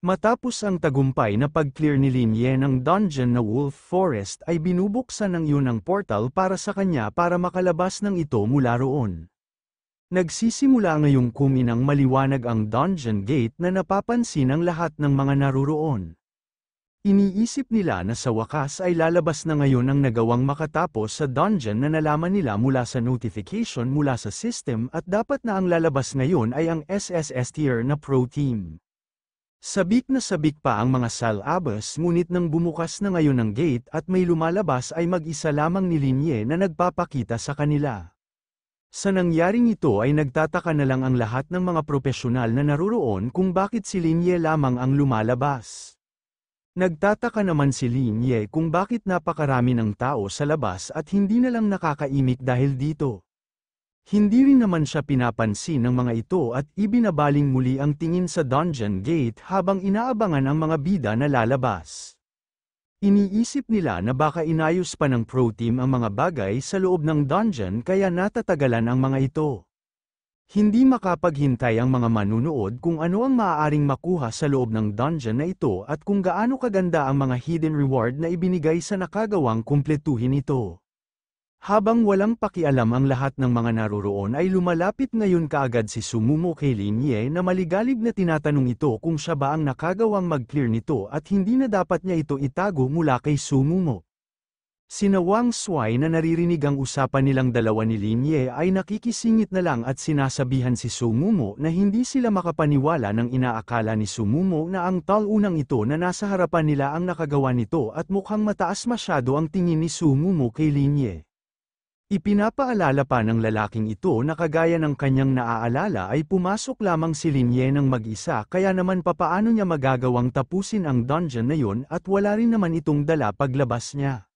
Matapos ang tagumpay na pag-clear ni Lin Yen ng dungeon na Wolf Forest ay binubuksan ng yun ang portal para sa kanya para makalabas ng ito mula roon. Nagsisimula ngayong kuminang maliwanag ang dungeon gate na napapansin ng lahat ng mga naruroon. Iniisip nila na sa wakas ay lalabas na ngayon ang nagawang makatapos sa dungeon na nalaman nila mula sa notification mula sa system at dapat na ang lalabas ngayon ay ang SSS tier na pro team. Sabik na sabik pa ang mga salabas ngunit nang bumukas na ngayon ang gate at may lumalabas ay mag-isa lamang ni Linye na nagpapakita sa kanila. Sa nangyaring ito ay nagtataka na lang ang lahat ng mga propesyonal na naruroon kung bakit si Linye lamang ang lumalabas. Nagtataka naman si Linye kung bakit napakarami ng tao sa labas at hindi na lang nakakaimik dahil dito. Hindi rin naman siya pinapansin ng mga ito at ibinabaling muli ang tingin sa dungeon gate habang inaabangan ang mga bida na lalabas. Iniisip nila na baka inayos pa ng pro team ang mga bagay sa loob ng dungeon kaya natatagalan ang mga ito. Hindi makapaghintay ang mga manunood kung ano ang maaaring makuha sa loob ng dungeon na ito at kung gaano kaganda ang mga hidden reward na ibinigay sa nakagawang kumpletuhin ito. Habang walang pakialam ang lahat ng mga naruroon ay lumalapit ngayon kaagad si Sumumo kay Lin Ye na maligalig na tinatanong ito kung siya ba ang nakagawang mag-clear nito at hindi na dapat niya ito itago mula kay Sumumo. Sinawang Swai na naririnig ang usapan nilang dalawa ni Lin Ye ay nakikisingit na lang at sinasabihan si Sumumo na hindi sila makapaniwala nang inaakala ni Sumumo na ang talunang ito na nasa harapan nila ang nakagawa nito at mukhang mataas masyado ang tingin ni Sumumo kay Lin Ye. Ipinapaalala pa ng lalaking ito na kagaya ng kanyang naaalala ay pumasok lamang si Linye ng mag-isa kaya naman papaano niya magagawang tapusin ang dungeon na yun at wala rin naman itong dala paglabas niya.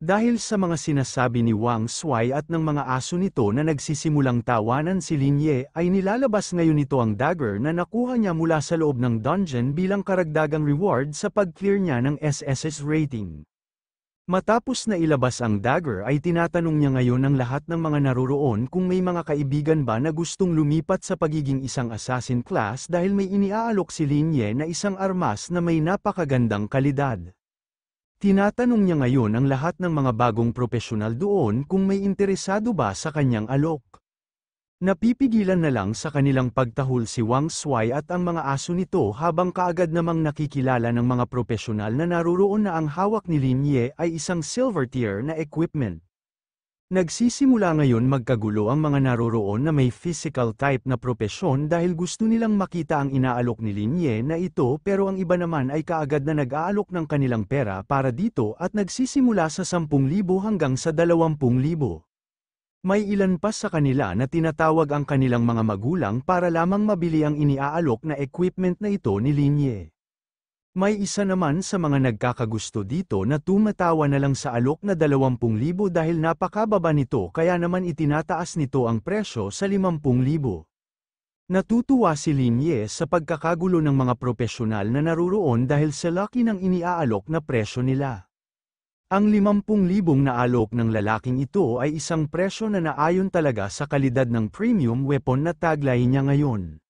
Dahil sa mga sinasabi ni Wang Sui at ng mga aso nito na nagsisimulang tawanan si Linye ay nilalabas ngayon nito ang dagger na nakuha niya mula sa loob ng dungeon bilang karagdagang reward sa pag-clear niya ng SSS rating. Matapos na ilabas ang dagger ay tinatanong niya ngayon ang lahat ng mga naruroon kung may mga kaibigan ba na gustong lumipat sa pagiging isang assassin class dahil may iniaalok si Linye na isang armas na may napakagandang kalidad. Tinatanong niya ngayon ang lahat ng mga bagong profesional doon kung may interesado ba sa kanyang alok. Napipigilan na lang sa kanilang pagtahol si Wang Sui at ang mga aso nito habang kaagad namang nakikilala ng mga propesyonal na naruroon na ang hawak ni Lin Ye ay isang silver tier na equipment. Nagsisimula ngayon magkagulo ang mga naroroon na may physical type na propesyon dahil gusto nilang makita ang inaalok ni Lin Ye na ito pero ang iba naman ay kaagad na nag-aalok ng kanilang pera para dito at nagsisimula sa 10,000 hanggang sa 20,000. May ilan pa sa kanila na tinatawag ang kanilang mga magulang para lamang mabili ang iniaalok na equipment na ito ni Linye. May isa naman sa mga nagkakagusto dito na tumatawa na lang sa alok na 20,000 dahil napakababa nito kaya naman itinataas nito ang presyo sa 50,000. Natutuwa si Linye sa pagkakagulo ng mga propesyonal na naruroon dahil sa laki ng iniaalok na presyo nila. Ang 50,000 na alok ng lalaking ito ay isang presyo na naayon talaga sa kalidad ng premium weapon na taglay niya ngayon.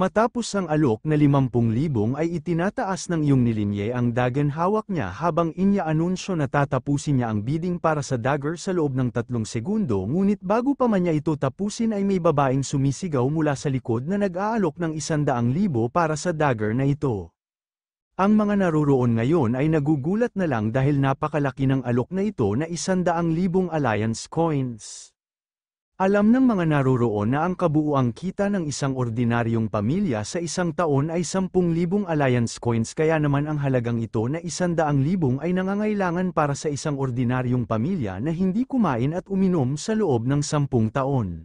Matapos ang alok na 50,000 ay itinataas ng iyong nilinye ang dagan hawak niya habang inya anunsyo na tatapusin niya ang bidding para sa dagger sa loob ng tatlong segundo ngunit bago pa man niya ito tapusin ay may babaeng sumisigaw mula sa likod na nag-aalok ng 100,000 para sa dagger na ito. Ang mga naruroon ngayon ay nagugulat na lang dahil napakalaki ng alok na ito na isandaang libong alliance coins. Alam ng mga naruroon na ang kabuuang kita ng isang ordinaryong pamilya sa isang taon ay 10,000 alliance coins kaya naman ang halagang ito na 100,000 ay nangangailangan para sa isang ordinaryong pamilya na hindi kumain at uminom sa loob ng 10 taon.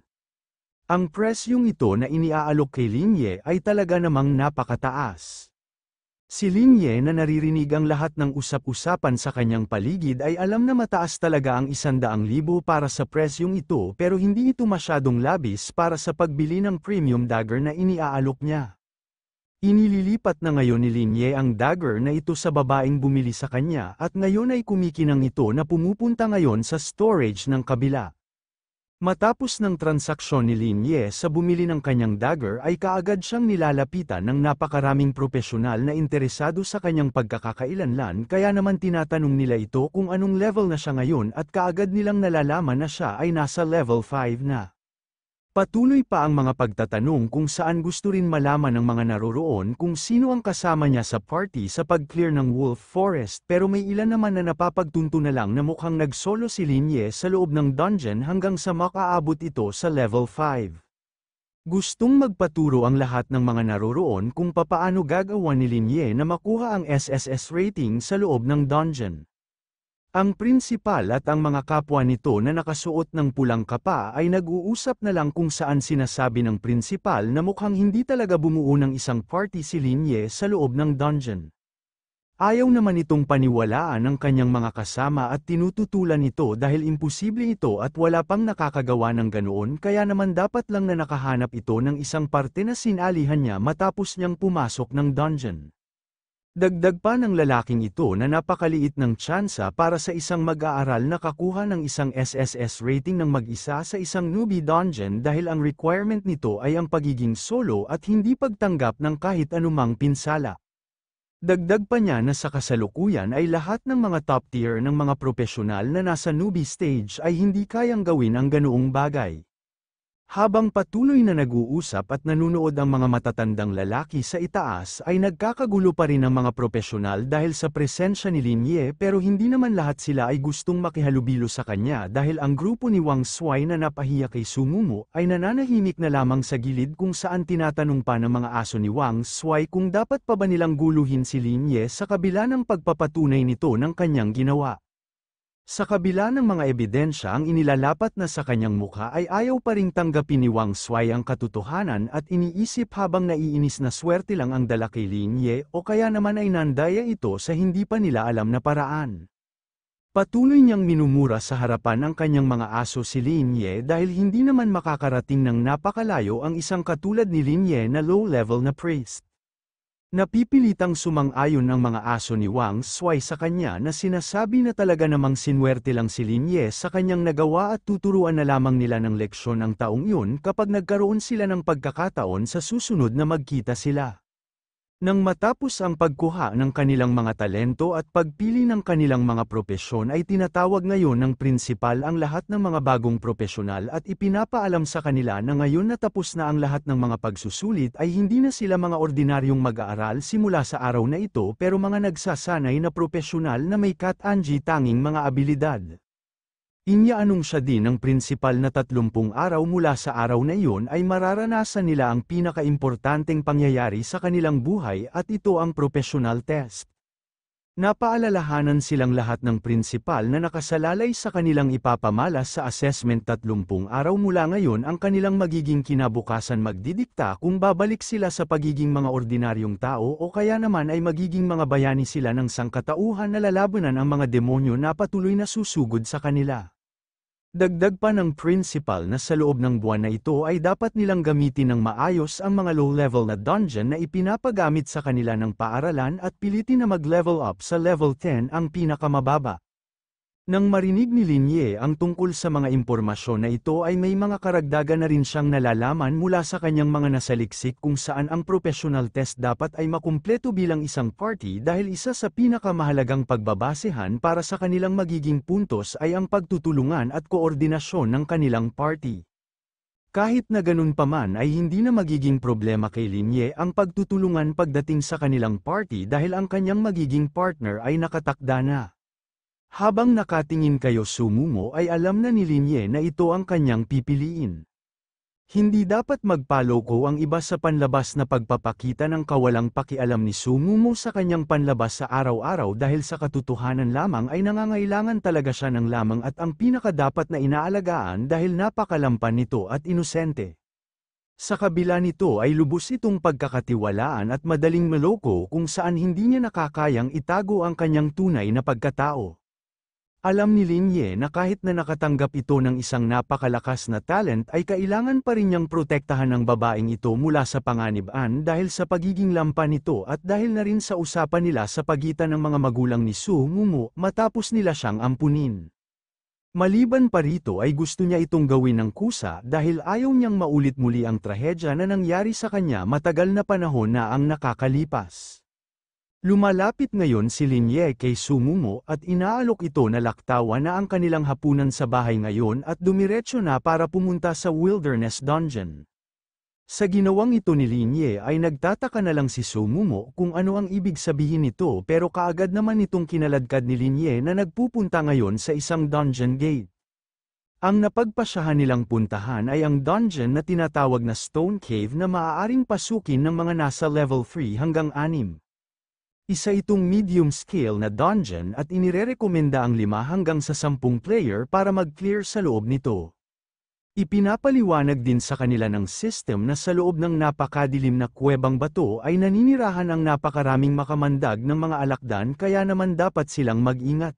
Ang presyong ito na iniaalok kay Linye ay talaga namang napakataas. Si Ling Ye na naririnig ang lahat ng usap-usapan sa kanyang paligid ay alam na mataas talaga ang isandaang libo para sa presyong ito pero hindi ito masyadong labis para sa pagbili ng premium dagger na iniaalok niya. Inililipat na ngayon ni Ling Ye ang dagger na ito sa babaeng bumili sa kanya at ngayon ay kumikinang ito na pumupunta ngayon sa storage ng kabila. Matapos ng transaksyon ni Lin Ye sa bumili ng kanyang dagger ay kaagad siyang nilalapitan ng napakaraming propesyonal na interesado sa kanyang pagkakakailanlan kaya naman tinatanong nila ito kung anong level na siya ngayon at kaagad nilang nalalaman na siya ay nasa level 5 na. Patuloy pa ang mga pagtatanong kung saan gusto rin malaman ng mga naroroon kung sino ang kasama niya sa party sa pag-clear ng Wolf Forest pero may ilan naman na napapagtunto na lang na mukhang nag-solo si Linye sa loob ng dungeon hanggang sa makaabot ito sa level 5. Gustong magpaturo ang lahat ng mga naroroon kung papaano gagawa ni Linye na makuha ang SSS rating sa loob ng dungeon. Ang prinsipal at ang mga kapwa nito na nakasuot ng pulang kapa ay nag-uusap na lang kung saan sinasabi ng prinsipal na mukhang hindi talaga bumuo ng isang party si Linye sa loob ng dungeon. Ayaw naman itong paniwalaan ng kanyang mga kasama at tinututulan ito dahil imposible ito at wala pang nakakagawa ng ganoon kaya naman dapat lang na nakahanap ito ng isang parte na sinalihan niya matapos niyang pumasok ng dungeon. Dagdag pa ng lalaking ito na napakaliit ng tsansa para sa isang mag-aaral na kakuha ng isang SSS rating ng mag-isa sa isang newbie dungeon dahil ang requirement nito ay ang pagiging solo at hindi pagtanggap ng kahit anumang pinsala. Dagdag pa niya na sa kasalukuyan ay lahat ng mga top tier ng mga propesyonal na nasa newbie stage ay hindi kayang gawin ang ganoong bagay. Habang patuloy na nag-uusap at nanunood ang mga matatandang lalaki sa itaas ay nagkakagulo pa rin ang mga profesional dahil sa presensya ni Lin Ye pero hindi naman lahat sila ay gustong makihalubilo sa kanya dahil ang grupo ni Wang Sui na napahiya kay Sumumo ay nananahimik na lamang sa gilid kung saan tinatanong pa ng mga aso ni Wang Sui kung dapat pa ba nilang guluhin si Lin Ye sa kabila ng pagpapatunay nito ng kanyang ginawa. Sa kabila ng mga ebidensya ang inilalapat na sa kanyang mukha ay ayaw pa ring tanggapin ni Wang Sui ang katotohanan at iniisip habang naiinis na swerte lang ang dala kay Lin Ye o kaya naman ay nandaya ito sa hindi pa nila alam na paraan. Patuloy niyang minumura sa harapan ang kanyang mga aso si Lin Ye dahil hindi naman makakarating ng napakalayo ang isang katulad ni Lin Ye na low-level na priest. Napipilitang sumang-ayon ang mga aso ni Wang Swai sa kanya na sinasabi na talaga namang sinwerte lang si Lin Ye sa kanyang nagawa at tuturuan na lamang nila ng leksyon ang taong yun kapag nagkaroon sila ng pagkakataon sa susunod na magkita sila. Nang matapos ang pagkuha ng kanilang mga talento at pagpili ng kanilang mga propesyon ay tinatawag ngayon ng prinsipal ang lahat ng mga bagong propesyonal at ipinapaalam sa kanila na ngayon natapos na ang lahat ng mga pagsusulit ay hindi na sila mga ordinaryong mag-aaral simula sa araw na ito pero mga nagsasanay na propesyonal na may kat-anji tanging mga abilidad. Inyaanong siya din ng prinsipal na 30 araw mula sa araw na iyon ay mararanasan nila ang pinakaimportanteng pangyayari sa kanilang buhay at ito ang professional test. Napaalalahanan silang lahat ng prinsipal na nakasalalay sa kanilang ipapamalas sa assessment 30 araw mula ngayon ang kanilang magiging kinabukasan magdidikta kung babalik sila sa pagiging mga ordinaryong tao o kaya naman ay magiging mga bayani sila ng sangkatauhan na lalabanan ang mga demonyo na patuloy na susugod sa kanila. Dagdag pa ng principal na sa loob ng buwan na ito ay dapat nilang gamitin ng maayos ang mga low-level na dungeon na ipinapagamit sa kanila ng paaralan at pilitin na mag-level up sa level 10 ang pinakamababa. Nang marinig ni Linye ang tungkol sa mga impormasyon na ito ay may mga karagdagan na rin siyang nalalaman mula sa kanyang mga nasaliksik kung saan ang professional test dapat ay makumpleto bilang isang party dahil isa sa pinakamahalagang pagbabasehan para sa kanilang magiging puntos ay ang pagtutulungan at koordinasyon ng kanilang party. Kahit na ganun pa man ay hindi na magiging problema kay Linye ang pagtutulungan pagdating sa kanilang party dahil ang kanyang magiging partner ay nakatakda na. Habang nakatingin kayo sumumo ay alam na ni Linye na ito ang kanyang pipiliin. Hindi dapat magpaloko ang iba sa panlabas na pagpapakita ng kawalang pakialam ni Sumumo sa kanyang panlabas sa araw-araw dahil sa katotohanan lamang ay nangangailangan talaga siya ng lamang at ang pinakadapat na inaalagaan dahil napakalampan nito at inosente. Sa kabila nito ay lubos itong pagkakatiwalaan at madaling maloko kung saan hindi niya nakakayang itago ang kanyang tunay na pagkatao. Alam ni Linye na kahit na nakatanggap ito ng isang napakalakas na talent ay kailangan pa rin niyang protektahan ang babaeng ito mula sa panganiban dahil sa pagiging lampa nito at dahil na rin sa usapan nila sa pagitan ng mga magulang ni Su Ngumu matapos nila siyang ampunin. Maliban pa rito ay gusto niya itong gawin ng kusa dahil ayaw niyang maulit muli ang trahedya na nangyari sa kanya matagal na panahon na ang nakakalipas. Lumalapit ngayon si Linye kay Sumumo at inaalok ito na laktawan na ang kanilang hapunan sa bahay ngayon at dumiretso na para pumunta sa Wilderness Dungeon. Sa ginawang ito ni Linye ay nagtataka na lang si Sumumo kung ano ang ibig sabihin nito pero kaagad naman itong kinaladkad ni Linye na nagpupunta ngayon sa isang dungeon gate. Ang napagpasyahan nilang puntahan ay ang dungeon na tinatawag na Stone Cave na maaaring pasukin ng mga nasa level 3 hanggang 6. Isa itong medium scale na dungeon at inirerekomenda ang 5 hanggang sa 10 player para mag-clear sa loob nito. Ipinapaliwanag din sa kanila ng system na sa loob ng napakadilim na kuwebang bato ay naninirahan ang napakaraming makamandag ng mga alakdan kaya naman dapat silang mag-ingat.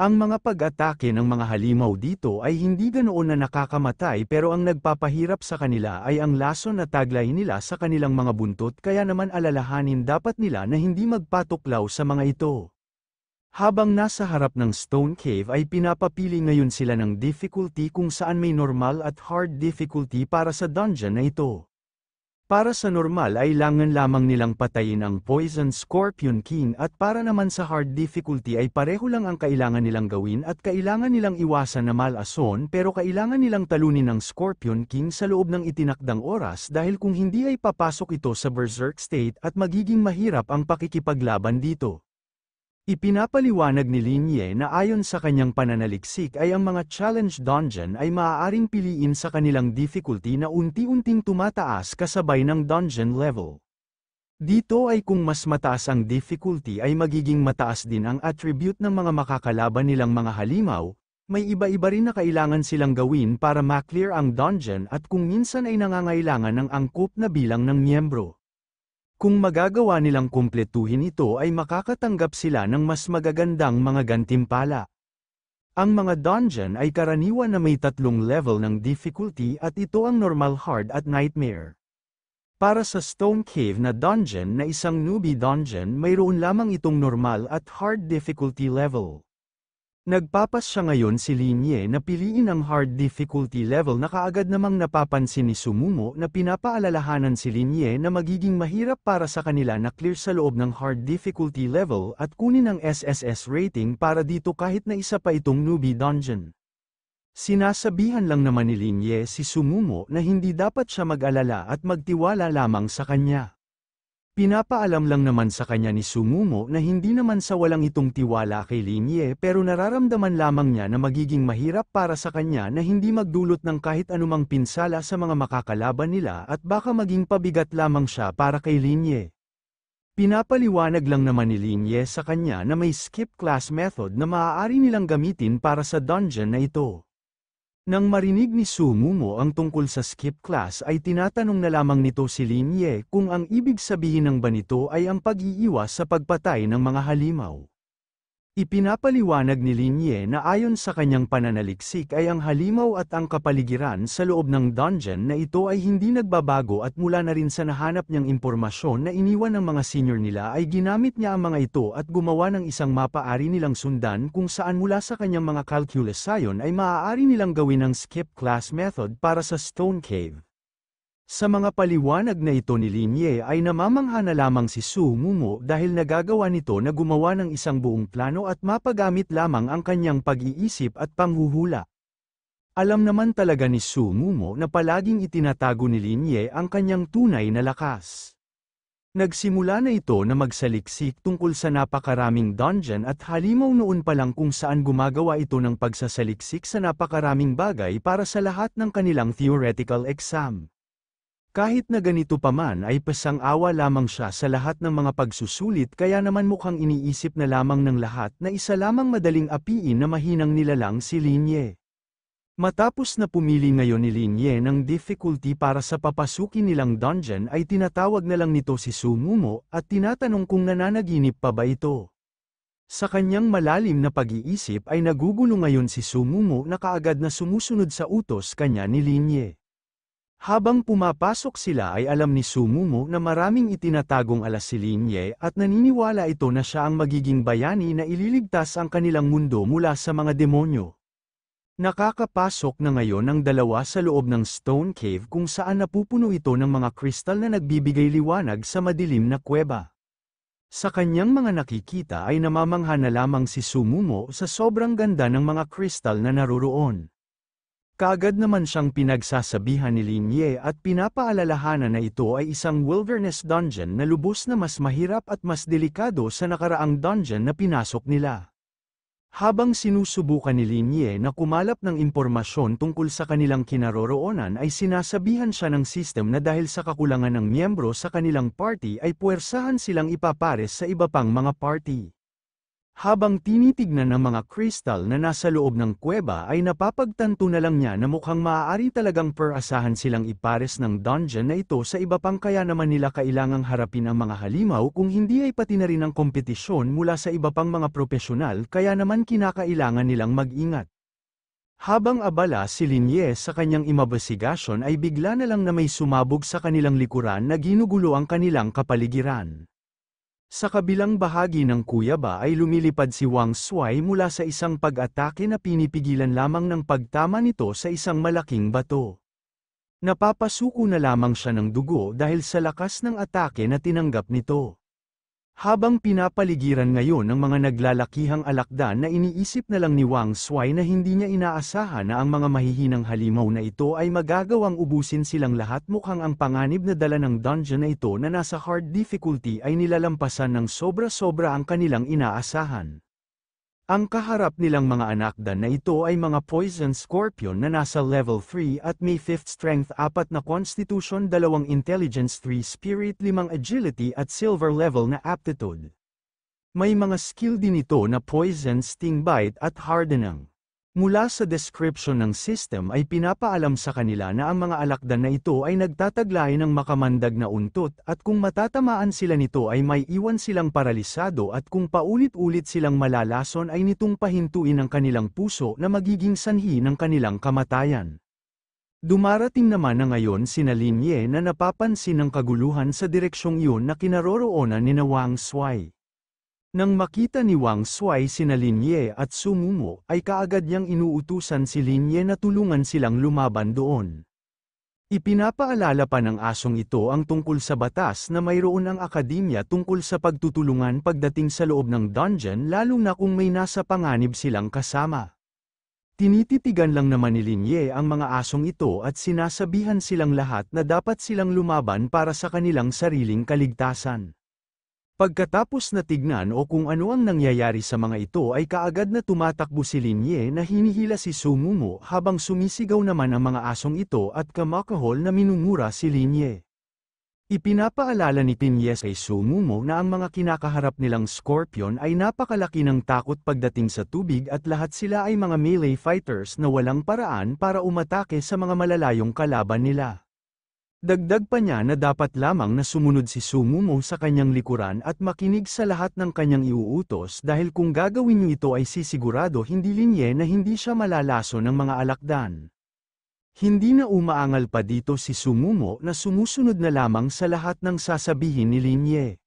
Ang mga pag-atake ng mga halimaw dito ay hindi ganoon na nakakamatay pero ang nagpapahirap sa kanila ay ang laso na taglay nila sa kanilang mga buntot kaya naman alalahanin dapat nila na hindi magpatuklaw sa mga ito. Habang nasa harap ng Stone Cave ay pinapapili ngayon sila ng difficulty kung saan may normal at hard difficulty para sa dungeon na ito. Para sa normal ay langan lamang nilang patayin ang Poison Scorpion King at para naman sa hard difficulty ay pareho lang ang kailangan nilang gawin at kailangan nilang iwasan na malason pero kailangan nilang talunin ang Scorpion King sa loob ng itinakdang oras dahil kung hindi ay papasok ito sa berserk state at magiging mahirap ang pakikipaglaban dito. Ipinapaliwanag ni Linye na ayon sa kanyang pananaliksik ay ang mga challenge dungeon ay maaaring piliin sa kanilang difficulty na unti-unting tumataas kasabay ng dungeon level. Dito ay kung mas mataas ang difficulty ay magiging mataas din ang attribute ng mga makakalaban nilang mga halimaw, may iba-iba rin na kailangan silang gawin para maklear ang dungeon at kung minsan ay nangangailangan ng angkop na bilang ng miyembro. Kung magagawa nilang kumpletuhin ito ay makakatanggap sila ng mas magagandang mga gantimpala. Ang mga dungeon ay karaniwan na may tatlong level ng difficulty at ito ang normal hard at nightmare. Para sa Stone Cave na dungeon na isang newbie dungeon mayroon lamang itong normal at hard difficulty level. Nagpapas siya ngayon si Linye na piliin ang hard difficulty level na kaagad namang napapansin ni Sumumo na pinapaalalahanan si Linye na magiging mahirap para sa kanila na clear sa loob ng hard difficulty level at kunin ang SSS rating para dito kahit na isa pa itong newbie dungeon. Sinasabihan lang naman ni Linye si Sumumo na hindi dapat siya mag-alala at magtiwala lamang sa kanya. Pinapaalam lang naman sa kanya ni Sumumo na hindi naman sa walang itong tiwala kay Linye pero nararamdaman lamang niya na magiging mahirap para sa kanya na hindi magdulot ng kahit anumang pinsala sa mga makakalaban nila at baka maging pabigat lamang siya para kay Linye. Pinapaliwanag lang naman ni Linye sa kanya na may skip class method na maaari nilang gamitin para sa dungeon na ito. Nang marinig ni Sumumo ang tungkol sa skip class ay tinatanong na lamang nito si Lin Ye kung ang ibig sabihin ng banito ay ang pag-iiwas sa pagpatay ng mga halimaw. Ipinapaliwanag ni Linye na ayon sa kanyang pananaliksik ay ang halimaw at ang kapaligiran sa loob ng dungeon na ito ay hindi nagbabago at mula na rin sa nahanap niyang impormasyon na iniwan ng mga senior nila ay ginamit niya ang mga ito at gumawa ng isang mapaari nilang sundan kung saan mula sa kanyang mga calculus sayon ay maaari nilang gawin ang skip class method para sa Stone Cave. Sa mga paliwanag na ito ni Limye ay namamangha na lamang si Su Mumu dahil nagagawa nito na gumawa ng isang buong plano at mapagamit lamang ang kanyang pag-iisip at panghuhula. Alam naman talaga ni Su Mumu na palaging itinatago ni Limye ang kanyang tunay na lakas. Nagsimula na ito na magsaliksik tungkol sa napakaraming dungeon at halimaw noon pa lang kung saan gumagawa ito ng pagsasaliksik sa napakaraming bagay para sa lahat ng kanilang theoretical exam. Kahit na ganito pa man ay pasang-awa lamang siya sa lahat ng mga pagsusulit kaya naman mukhang iniisip na lamang ng lahat na isa lamang madaling apiin na mahinang nilalang si Linye. Matapos na pumili ngayon ni Linye ng difficulty para sa papasukin nilang dungeon ay tinatawag na lang nito si Sumumo at tinatanong kung nananaginip pa ba ito. Sa kanyang malalim na pag-iisip ay nagugulo ngayon si Sumumo na kaagad na sumusunod sa utos kanya ni Linye. Habang pumapasok sila ay alam ni Sumumo na maraming itinatagong ala si Linye at naniniwala ito na siya ang magiging bayani na ililigtas ang kanilang mundo mula sa mga demonyo. Nakakapasok na ngayon ang dalawa sa loob ng Stone Cave kung saan napupuno ito ng mga kristal na nagbibigay liwanag sa madilim na kuweba. Sa kanyang mga nakikita ay namamangha na lamang si Sumumo sa sobrang ganda ng mga kristal na naroroon. Kagad naman siyang pinagsasabihan ni Lin Ye at pinapaalalahanan na ito ay isang wilderness dungeon na lubos na mas mahirap at mas delikado sa nakaraang dungeon na pinasok nila. Habang sinusubukan ni Lin Ye na kumalap ng impormasyon tungkol sa kanilang kinaroroonan ay sinasabihan siya ng system na dahil sa kakulangan ng miyembro sa kanilang party ay puwersahan silang ipapares sa iba pang mga party. Habang tinitignan ng mga kristal na nasa loob ng kuweba ay napapagtanto na lang niya na mukhang maaari talagang perasahan silang ipares ng dungeon na ito sa iba pang kaya naman nila kailangang harapin ang mga halimaw kung hindi ay pati na rin ang kompetisyon mula sa iba pang mga profesional kaya naman kinakailangan nilang mag-ingat. Habang abala si Linye sa kanyang imabasigasyon ay bigla na lang na may sumabog sa kanilang likuran na ginugulo ang kanilang kapaligiran. Sa kabilang bahagi ng Kuyaba ay lumilipad si Wang Sui mula sa isang pag-atake na pinipigilan lamang ng pagtama nito sa isang malaking bato. Napapasuko na lamang siya ng dugo dahil sa lakas ng atake na tinanggap nito. Habang pinapaligiran ngayon ng mga naglalakihang alakdan na iniisip na lang ni Wang Sui na hindi niya inaasahan na ang mga mahihinang halimaw na ito ay magagawang ubusin silang lahat mukhang ang panganib na dala ng dungeon na ito na nasa hard difficulty ay nilalampasan ng sobra-sobra ang kanilang inaasahan. Ang kaharap nilang mga anakda na ito ay mga Poison Scorpion na nasa level 3 at may 5th strength 4 na constitution 2 intelligence 3 spirit 5 agility at silver level na aptitude. May mga skill din ito na Poison Sting Bite at Hardenang. Mula sa description ng system ay pinapaalam sa kanila na ang mga alakdan na ito ay nagtataglay ng makamandag na untot at kung matatamaan sila nito ay may iwan silang paralisado at kung paulit-ulit silang malalason ay nitong pahintuin ang kanilang puso na magiging sanhi ng kanilang kamatayan. Dumarating naman na ngayon sinalinye na napapansin ng kaguluhan sa direksyong iyon na kinaroroonan ni Nawang Wang nang makita ni Wang si sina Linye at sumumo ay kaagad niyang inuutusan si Linye na tulungan silang lumaban doon. Ipinapaalala pa ng asong ito ang tungkol sa batas na mayroon ang akademya tungkol sa pagtutulungan pagdating sa loob ng dungeon lalo na kung may nasa panganib silang kasama. Tinititigan lang naman ni Linye ang mga asong ito at sinasabihan silang lahat na dapat silang lumaban para sa kanilang sariling kaligtasan. Pagkatapos na tignan o kung ano ang nangyayari sa mga ito ay kaagad na tumatakbo si Linye na hinihila si Sumumo habang sumisigaw naman ang mga asong ito at kamakahol na minumura si Linye. Ipinapaalala ni Pinyes kay Sumumo na ang mga kinakaharap nilang Scorpion ay napakalaki ng takot pagdating sa tubig at lahat sila ay mga melee fighters na walang paraan para umatake sa mga malalayong kalaban nila. Dagdag pa niya na dapat lamang na sumunod si Sumumo sa kanyang likuran at makinig sa lahat ng kanyang iuutos dahil kung gagawin niyo ito ay sisigurado hindi linye na hindi siya malalaso ng mga alakdan. Hindi na umaangal pa dito si Sumumo na sumusunod na lamang sa lahat ng sasabihin ni Linye.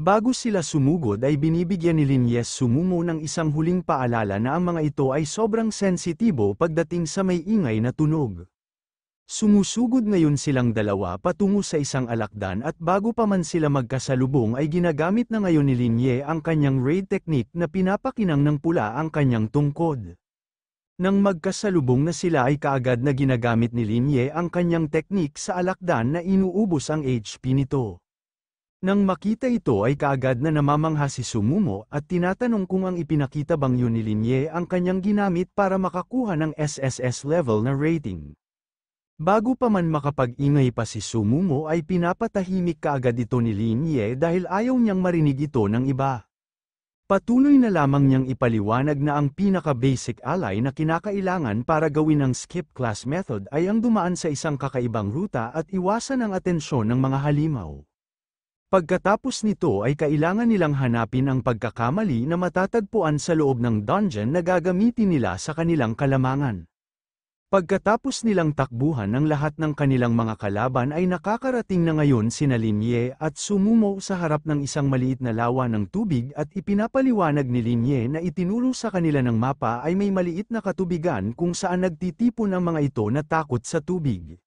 Bago sila sumugod ay binibigyan ni Linye Sumumo ng isang huling paalala na ang mga ito ay sobrang sensitibo pagdating sa may ingay na tunog. Sumusugod ngayon silang dalawa patungo sa isang alakdan at bago pa man sila magkasalubong ay ginagamit na ngayon ni Linye ang kanyang raid technique na pinapakinang ng pula ang kanyang tungkod. Nang magkasalubong na sila ay kaagad na ginagamit ni Linye ang kanyang technique sa alakdan na inuubos ang HP nito. Nang makita ito ay kaagad na namamangha si Sumumo at tinatanong kung ang ipinakita bang yun ni Linye ang kanyang ginamit para makakuha ng SSS level na rating. Bago pa man makapag-ingay pa si Sumumo ay pinapatahimik kaagad ito ni Lin dahil ayaw niyang marinig ito ng iba. Patuloy na lamang niyang ipaliwanag na ang pinaka-basic ally na kinakailangan para gawin ang skip class method ay ang dumaan sa isang kakaibang ruta at iwasan ang atensyon ng mga halimaw. Pagkatapos nito ay kailangan nilang hanapin ang pagkakamali na matatagpuan sa loob ng dungeon na gagamitin nila sa kanilang kalamangan. Pagkatapos nilang takbuhan ang lahat ng kanilang mga kalaban ay nakakarating na ngayon sina Linye at sumumo sa harap ng isang maliit na lawa ng tubig at ipinapaliwanag ni Linye na itinuro sa kanila ng mapa ay may maliit na katubigan kung saan nagtitipon ang mga ito na takot sa tubig.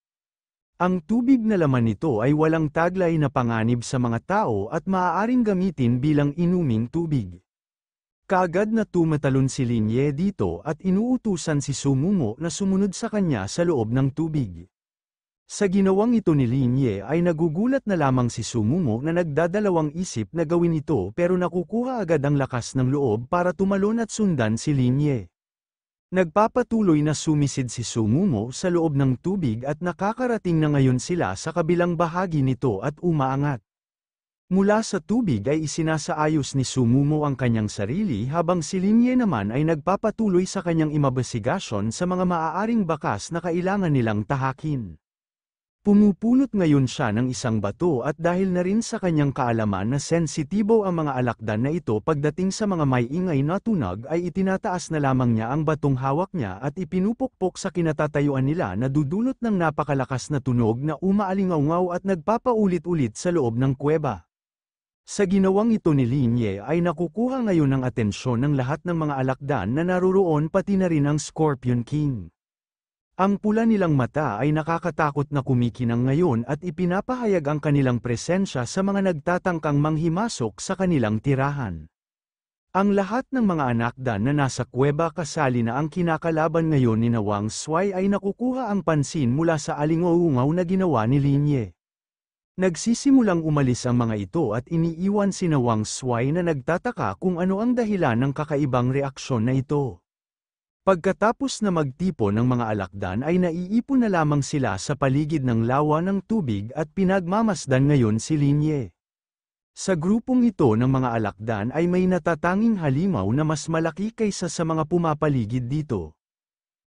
Ang tubig na laman nito ay walang taglay na panganib sa mga tao at maaaring gamitin bilang inuming tubig. Kagad na tumatalon si Linye dito at inuutusan si Sumumo na sumunod sa kanya sa loob ng tubig. Sa ginawang ito ni Linye ay nagugulat na lamang si Sumumo na nagdadalawang isip na gawin ito pero nakukuha agad ang lakas ng loob para tumalon at sundan si Linye. Nagpapatuloy na sumisid si Sumumo sa loob ng tubig at nakakarating na ngayon sila sa kabilang bahagi nito at umaangat. Mula sa tubig ay isinasaayos ni Sumumo ang kanyang sarili habang si Linye naman ay nagpapatuloy sa kanyang imabasigasyon sa mga maaaring bakas na kailangan nilang tahakin. Pumupulot ngayon siya ng isang bato at dahil na rin sa kanyang kaalaman na sensitibo ang mga alakdan na ito pagdating sa mga may ingay na tunag ay itinataas na lamang niya ang batong hawak niya at ipinupukpok sa kinatatayuan nila na dudulot ng napakalakas na tunog na umaalingaungaw at nagpapaulit-ulit sa loob ng kuweba. Sa ginawang ito ni Linye ay nakukuha ngayon ang atensyon ng lahat ng mga alakdan na naruroon pati na rin ang Scorpion King. Ang pula nilang mata ay nakakatakot na kumikinang ngayon at ipinapahayag ang kanilang presensya sa mga nagtatangkang manghimasok sa kanilang tirahan. Ang lahat ng mga anakdan na nasa kuweba kasali na ang kinakalaban ngayon ni Nawang Sway ay nakukuha ang pansin mula sa alingoungaw na ginawa ni Linye. Nagsisimulang umalis ang mga ito at iniiwan si Nawang Swai na nagtataka kung ano ang dahilan ng kakaibang reaksyon na ito. Pagkatapos na magtipon ng mga alakdan ay naiipon na lamang sila sa paligid ng lawa ng tubig at pinagmamasdan ngayon si Linye. Sa grupong ito ng mga alakdan ay may natatanging halimaw na mas malaki kaysa sa mga pumapaligid dito.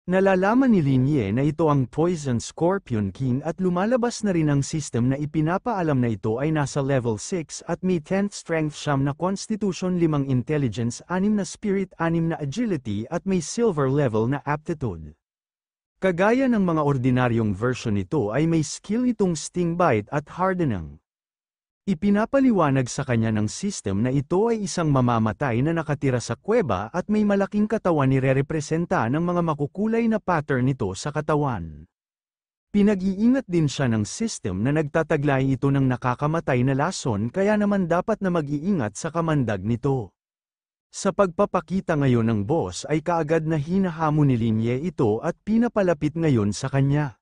Nalalaman ni Lin Ye na ito ang Poison Scorpion King at lumalabas na rin ang system na ipinapaalam na ito ay nasa level 6 at may 10th strength siyam na constitution 5 intelligence 6 na spirit 6 na agility at may silver level na aptitude. Kagaya ng mga ordinaryong version nito ay may skill itong sting bite at hardenang. Ipinapaliwanag sa kanya ng system na ito ay isang mamamatay na nakatira sa kuweba at may malaking katawan ni rerepresenta ng mga makukulay na pattern nito sa katawan. Pinag-iingat din siya ng system na nagtataglay ito ng nakakamatay na lason kaya naman dapat na mag-iingat sa kamandag nito. Sa pagpapakita ngayon ng boss ay kaagad na hinahamon ni Linye ito at pinapalapit ngayon sa kanya.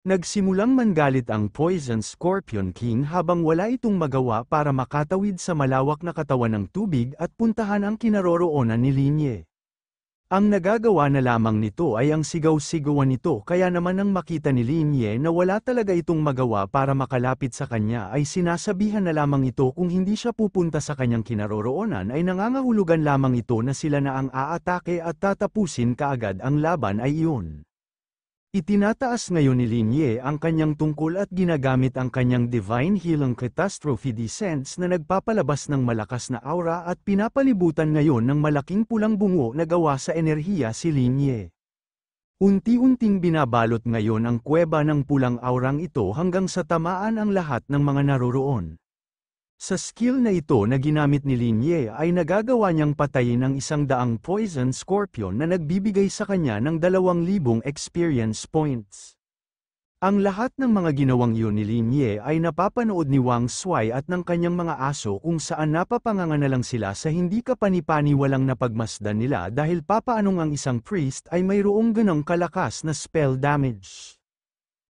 Nagsimulang mangalit ang Poison Scorpion King habang wala itong magawa para makatawid sa malawak na katawan ng tubig at puntahan ang kinaroroonan ni Linye. Ang nagagawa na lamang nito ay ang sigaw-sigawan nito kaya naman ang makita ni Linye na wala talaga itong magawa para makalapit sa kanya ay sinasabihan na lamang ito kung hindi siya pupunta sa kanyang kinaroroonan ay nangangahulugan lamang ito na sila na ang aatake at tatapusin kaagad ang laban ay iyon. Itinataas ngayon ni Linye ang kanyang tungkol at ginagamit ang kanyang Divine Healing Catastrophe Descents na nagpapalabas ng malakas na aura at pinapalibutan ngayon ng malaking pulang bungo na gawa sa enerhiya si Linye. Unti-unting binabalot ngayon ang kuweba ng pulang aurang ito hanggang sa tamaan ang lahat ng mga naroroon. Sa skill na ito na ginamit ni Lin Ye ay nagagawa niyang patayin ang isang daang poison scorpion na nagbibigay sa kanya ng 2,000 experience points. Ang lahat ng mga ginawang yun ni Lin Ye ay napapanood ni Wang Swai at ng kanyang mga aso kung saan na lang sila sa hindi kapanipani walang napagmasdan nila dahil papaanong ang isang priest ay mayroong ganong kalakas na spell damage.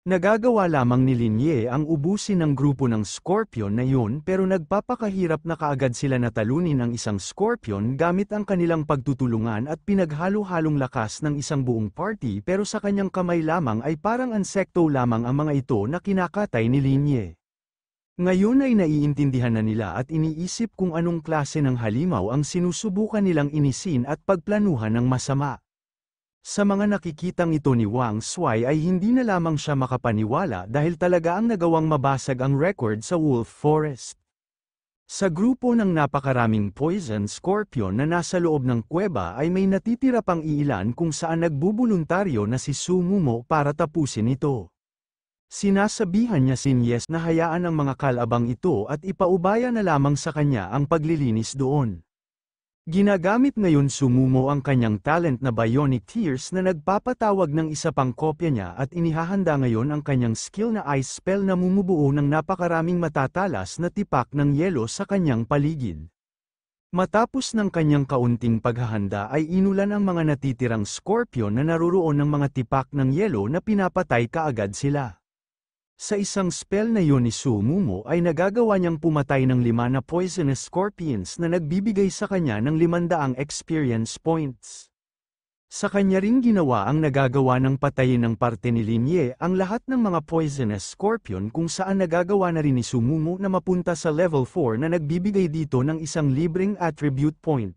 Nagagawa lamang ni Linye ang ubusin ng grupo ng Scorpion na yun pero nagpapakahirap na kaagad sila natalunin ang isang Scorpion gamit ang kanilang pagtutulungan at pinaghalo-halong lakas ng isang buong party pero sa kanyang kamay lamang ay parang ansekto lamang ang mga ito na kinakatay ni Linye. Ngayon ay naiintindihan na nila at iniisip kung anong klase ng halimaw ang sinusubukan nilang inisin at pagplanuhan ng masama. Sa mga nakikitang ito ni Wang Sui ay hindi na lamang siya makapaniwala dahil talaga ang nagawang mabasag ang record sa Wolf Forest. Sa grupo ng napakaraming poison scorpion na nasa loob ng kuweba ay may natitira pang iilan kung saan nagbubuluntaryo na si Sumumo para tapusin ito. Sinasabihan niya si Yes na hayaan ang mga kalabang ito at ipaubaya na lamang sa kanya ang paglilinis doon. Ginagamit ngayon sumumo ang kanyang talent na bionic tears na nagpapatawag ng isa pang kopya niya at inihahanda ngayon ang kanyang skill na ice spell na mumubuo ng napakaraming matatalas na tipak ng yelo sa kanyang paligid. Matapos ng kanyang kaunting paghahanda ay inulan ang mga natitirang scorpion na naruroon ng mga tipak ng yelo na pinapatay kaagad sila. Sa isang spell na yun ni Sumumo ay nagagawa niyang pumatay ng lima na poisonous scorpions na nagbibigay sa kanya ng limandaang experience points. Sa kanya rin ginawa ang nagagawa ng patayin ng parte ni Linye ang lahat ng mga poisonous scorpion kung saan nagagawa na rin ni Sumumo na mapunta sa level 4 na nagbibigay dito ng isang libreng attribute point.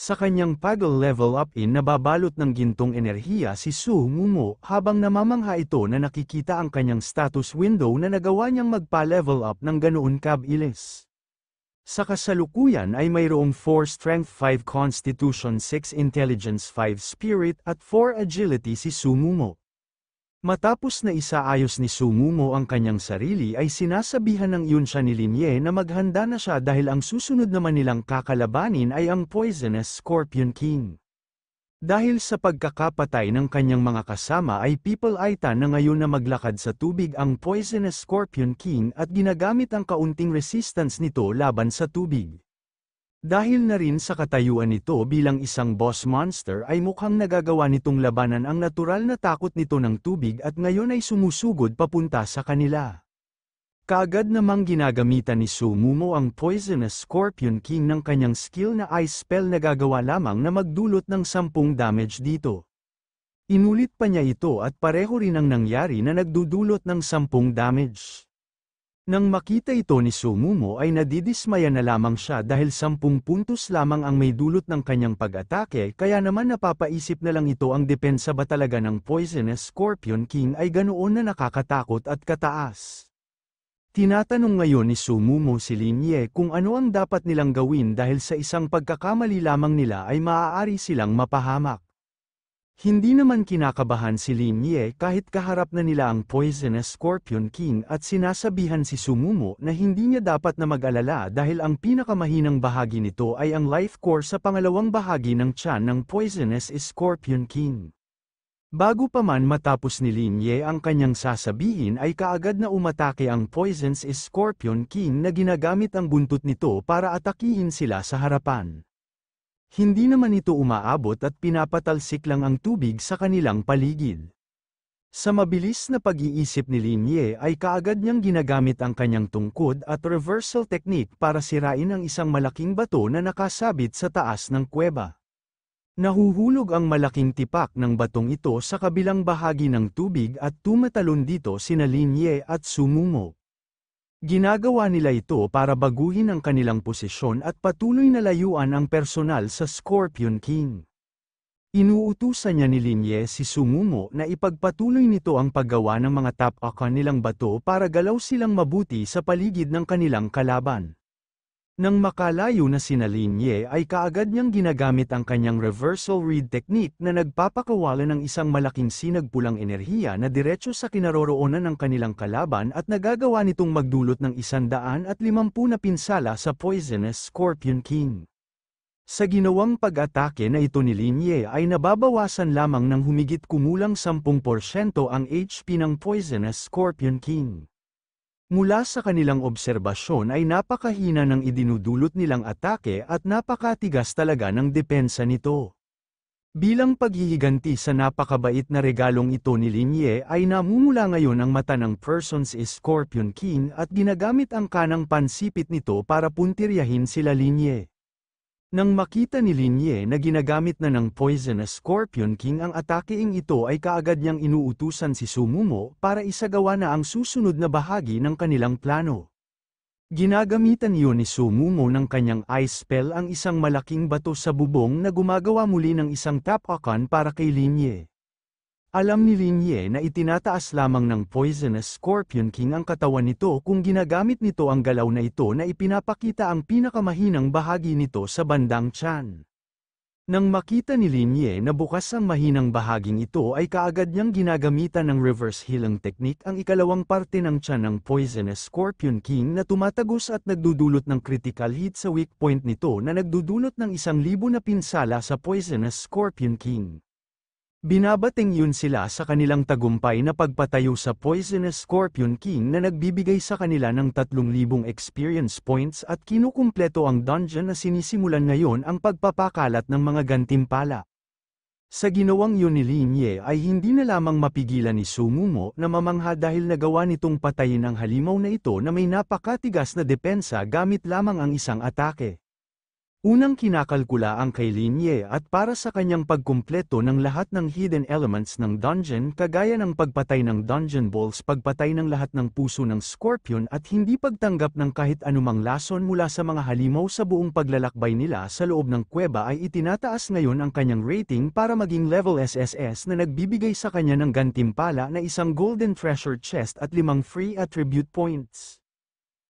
Sa kanyang Pagel Level Up In nababalot ng gintong enerhiya si Su Mumu habang namamangha ito na nakikita ang kanyang status window na nagawa niyang magpa-level up ng ganoon kabilis. Sa kasalukuyan ay mayroong 4 Strength 5 Constitution 6 Intelligence 5 Spirit at 4 Agility si Su Mumu. Matapos na isaayos ni Sumumo ang kanyang sarili ay sinasabihan ng siya ni Linye na maghanda na siya dahil ang susunod naman nilang kakalabanin ay ang poisonous Scorpion King. Dahil sa pagkakapatay ng kanyang mga kasama ay People Aita na ngayon na maglakad sa tubig ang Poisonous Scorpion King at ginagamit ang kaunting resistance nito laban sa tubig. Dahil na rin sa katayuan nito bilang isang boss monster ay mukhang nagagawa nitong labanan ang natural na takot nito ng tubig at ngayon ay sumusugod papunta sa kanila. Kaagad namang ginagamitan ni Sumumo ang Poisonous Scorpion King ng kanyang skill na Ice Spell na gagawa lamang na magdulot ng 10 damage dito. Inulit pa niya ito at pareho rin ang nangyari na nagdudulot ng 10 damage. Nang makita ito ni Sumumo ay nadidismaya na lamang siya dahil sampung puntos lamang ang may dulot ng kanyang pag-atake kaya naman napapaisip na lang ito ang depensa ba talaga ng poisonous Scorpion King ay ganoon na nakakatakot at kataas. Tinatanong ngayon ni Sumumo si Linye kung ano ang dapat nilang gawin dahil sa isang pagkakamali lamang nila ay maaari silang mapahamak. Hindi naman kinakabahan si Lin Ye kahit kaharap na nila ang poisonous Scorpion King at sinasabihan si Sumumo na hindi niya dapat na mag-alala dahil ang pinakamahinang bahagi nito ay ang life core sa pangalawang bahagi ng chan ng poisonous Scorpion King. Bago pa man matapos ni Lin Ye ang kanyang sasabihin ay kaagad na umatake ang poisonous Scorpion King na ginagamit ang buntot nito para atakihin sila sa harapan. Hindi naman ito umaabot at pinapatalsik lang ang tubig sa kanilang paligid. Sa mabilis na pag-iisip ni Lin Ye ay kaagad niyang ginagamit ang kanyang tungkod at reversal technique para sirain ang isang malaking bato na nakasabit sa taas ng kuweba. Nahuhulog ang malaking tipak ng batong ito sa kabilang bahagi ng tubig at tumatalon dito sina Lin Ye at Sumumo. Ginagawa nila ito para baguhin ang kanilang posisyon at patuloy na layuan ang personal sa Scorpion King. Inuutusan niya ni Linye si Sumumo na ipagpatuloy nito ang paggawa ng mga tapakan nilang bato para galaw silang mabuti sa paligid ng kanilang kalaban. Nang makalayo na sina Linye ay kaagad niyang ginagamit ang kanyang reversal read technique na nagpapakawala ng isang malaking sinagpulang enerhiya na diretso sa kinaroroonan ng kanilang kalaban at nagagawa nitong magdulot ng isandaan at limampu na pinsala sa poisonous Scorpion King. Sa ginawang pag-atake na ito ni Linye ay nababawasan lamang ng humigit kumulang 10% ang HP ng poisonous Scorpion King. Mula sa kanilang obserbasyon ay napakahina ng idinudulot nilang atake at napakatigas talaga ng depensa nito. Bilang paghihiganti sa napakabait na regalong ito ni Linye ay namumula ngayon ang mata ng Persons is Scorpion King at ginagamit ang kanang pansipit nito para puntiryahin sila Linye. Nang makita ni Linye na ginagamit na ng poisonous Scorpion King ang atakeing ito ay kaagad niyang inuutusan si Sumumo para isagawa na ang susunod na bahagi ng kanilang plano. Ginagamitan yun ni Sumumo ng kanyang ice spell ang isang malaking bato sa bubong na gumagawa muli ng isang tapakan para kay Linye. Alam ni Lin Ye na itinataas lamang ng Poisonous Scorpion King ang katawan nito kung ginagamit nito ang galaw na ito na ipinapakita ang pinakamahinang bahagi nito sa bandang Chan. Nang makita ni Lin Ye na bukas ang mahinang bahaging ito ay kaagad niyang ginagamitan ng reverse healing technique ang ikalawang parte ng Chan ng Poisonous Scorpion King na tumatagos at nagdudulot ng critical hit sa weak point nito na nagdudulot ng isang libo na pinsala sa Poisonous Scorpion King. Binabating yun sila sa kanilang tagumpay na pagpatayo sa Poisonous Scorpion King na nagbibigay sa kanila ng 3,000 experience points at kinukumpleto ang dungeon na sinisimulan ngayon ang pagpapakalat ng mga gantimpala. Sa ginawang yun ni Linye ay hindi na lamang mapigilan ni Sumumo na mamangha dahil nagawa nitong patayin ang halimaw na ito na may napakatigas na depensa gamit lamang ang isang atake. Unang kinakalkula ang kay Linye at para sa kanyang pagkumpleto ng lahat ng hidden elements ng dungeon kagaya ng pagpatay ng dungeon balls pagpatay ng lahat ng puso ng scorpion at hindi pagtanggap ng kahit anumang lason mula sa mga halimaw sa buong paglalakbay nila sa loob ng kuweba ay itinataas ngayon ang kanyang rating para maging level SSS na nagbibigay sa kanya ng gantimpala na isang golden treasure chest at limang free attribute points.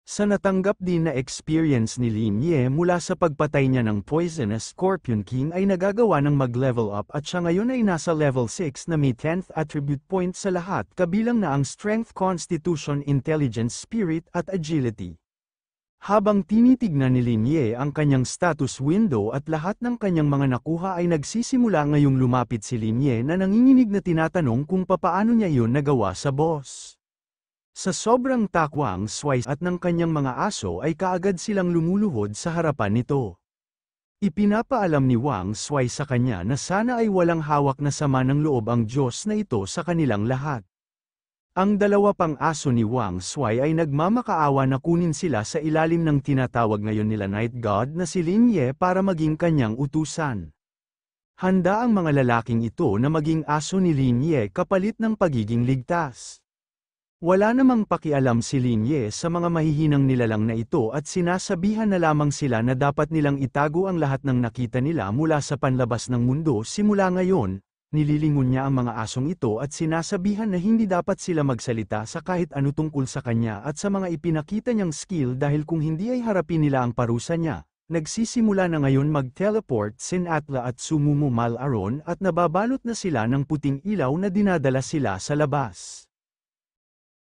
Sa natanggap din na experience ni Lin Ye mula sa pagpatay niya ng poisonous Scorpion King ay nagagawa ng mag-level up at siya ngayon ay nasa level 6 na may 10th attribute point sa lahat kabilang na ang Strength Constitution Intelligence Spirit at Agility. Habang tinitignan ni Lin Ye ang kanyang status window at lahat ng kanyang mga nakuha ay nagsisimula ngayong lumapit si Lin Ye na nanginginig na tinatanong kung papaano niya iyon nagawa sa boss. Sa sobrang takwa ang Swice at ng kanyang mga aso ay kaagad silang lumuluhod sa harapan nito. Ipinapaalam ni Wang Swai sa kanya na sana ay walang hawak na sama ng loob ang Diyos na ito sa kanilang lahat. Ang dalawa pang aso ni Wang Swai ay nagmamakaawa na kunin sila sa ilalim ng tinatawag ngayon nila Night God na si Lin Ye para maging kanyang utusan. Handa ang mga lalaking ito na maging aso ni Lin Ye kapalit ng pagiging ligtas. Wala namang pakialam si Lin Ye sa mga mahihinang nilalang na ito at sinasabihan na lamang sila na dapat nilang itago ang lahat ng nakita nila mula sa panlabas ng mundo simula ngayon, Nililingon niya ang mga asong ito at sinasabihan na hindi dapat sila magsalita sa kahit ano tungkol sa kanya at sa mga ipinakita niyang skill dahil kung hindi ay harapin nila ang parusa niya. Nagsisimula na ngayon mag-teleport Atla at sumumo Aron at nababalot na sila ng puting ilaw na dinadala sila sa labas.